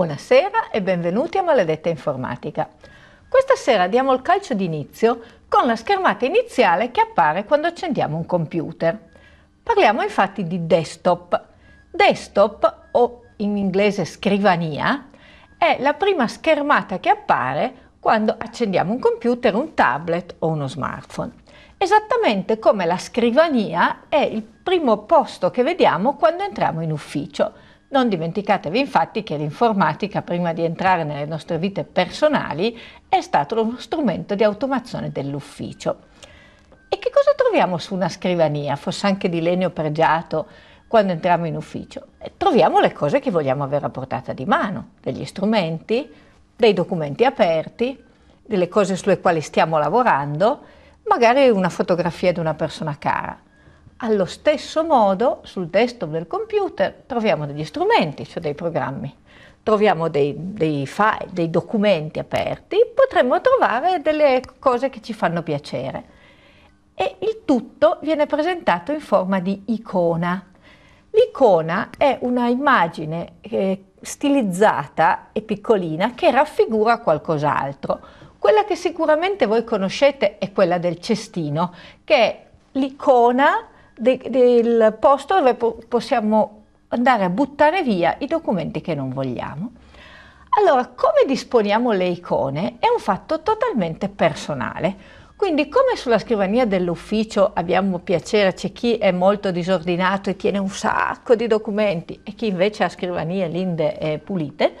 Buonasera e benvenuti a Maledetta Informatica. Questa sera diamo il calcio d'inizio con la schermata iniziale che appare quando accendiamo un computer. Parliamo infatti di desktop. Desktop, o in inglese scrivania, è la prima schermata che appare quando accendiamo un computer, un tablet o uno smartphone. Esattamente come la scrivania è il primo posto che vediamo quando entriamo in ufficio non dimenticatevi infatti che l'informatica, prima di entrare nelle nostre vite personali, è stato uno strumento di automazione dell'ufficio. E che cosa troviamo su una scrivania, fosse anche di legno pregiato, quando entriamo in ufficio? Eh, troviamo le cose che vogliamo avere a portata di mano, degli strumenti, dei documenti aperti, delle cose sulle quali stiamo lavorando, magari una fotografia di una persona cara. Allo stesso modo, sul desktop del computer troviamo degli strumenti, cioè dei programmi, troviamo dei, dei file, dei documenti aperti, potremmo trovare delle cose che ci fanno piacere. E il tutto viene presentato in forma di icona. L'icona è una immagine eh, stilizzata e piccolina che raffigura qualcos'altro. Quella che sicuramente voi conoscete è quella del cestino, che è l'icona de, del posto dove po possiamo andare a buttare via i documenti che non vogliamo. Allora, come disponiamo le icone è un fatto totalmente personale. Quindi come sulla scrivania dell'ufficio abbiamo piacere, c'è chi è molto disordinato e tiene un sacco di documenti e chi invece ha scrivanie linde e pulite,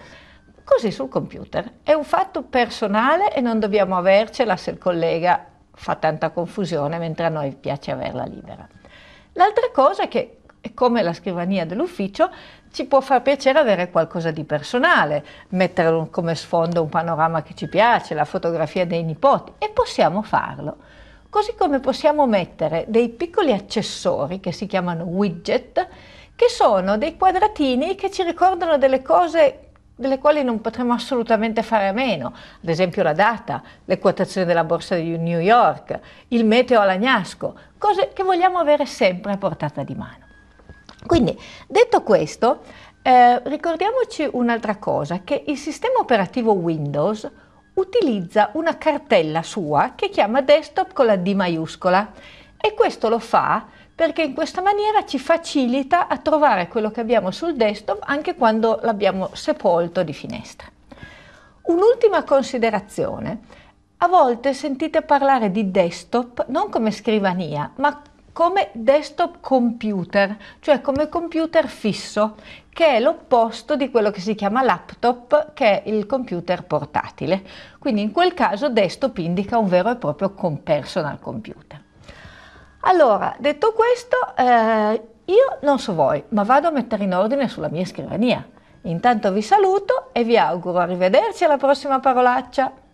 così sul computer. È un fatto personale e non dobbiamo avercela se il collega fa tanta confusione mentre a noi piace averla libera. L'altra cosa è che, come la scrivania dell'ufficio, ci può far piacere avere qualcosa di personale, mettere come sfondo un panorama che ci piace, la fotografia dei nipoti e possiamo farlo. Così come possiamo mettere dei piccoli accessori che si chiamano widget, che sono dei quadratini che ci ricordano delle cose delle quali non potremo assolutamente fare a meno, ad esempio la data, le quotazioni della borsa di New York, il meteo alagnasco, cose che vogliamo avere sempre a portata di mano. Quindi, detto questo, eh, ricordiamoci un'altra cosa, che il sistema operativo Windows utilizza una cartella sua che chiama desktop con la D maiuscola e questo lo fa perché in questa maniera ci facilita a trovare quello che abbiamo sul desktop anche quando l'abbiamo sepolto di finestra. Un'ultima considerazione. A volte sentite parlare di desktop non come scrivania, ma come desktop computer, cioè come computer fisso, che è l'opposto di quello che si chiama laptop, che è il computer portatile. Quindi in quel caso desktop indica un vero e proprio personal computer. Allora, detto questo, eh, io non so voi, ma vado a mettere in ordine sulla mia scrivania. Intanto vi saluto e vi auguro arrivederci alla prossima parolaccia.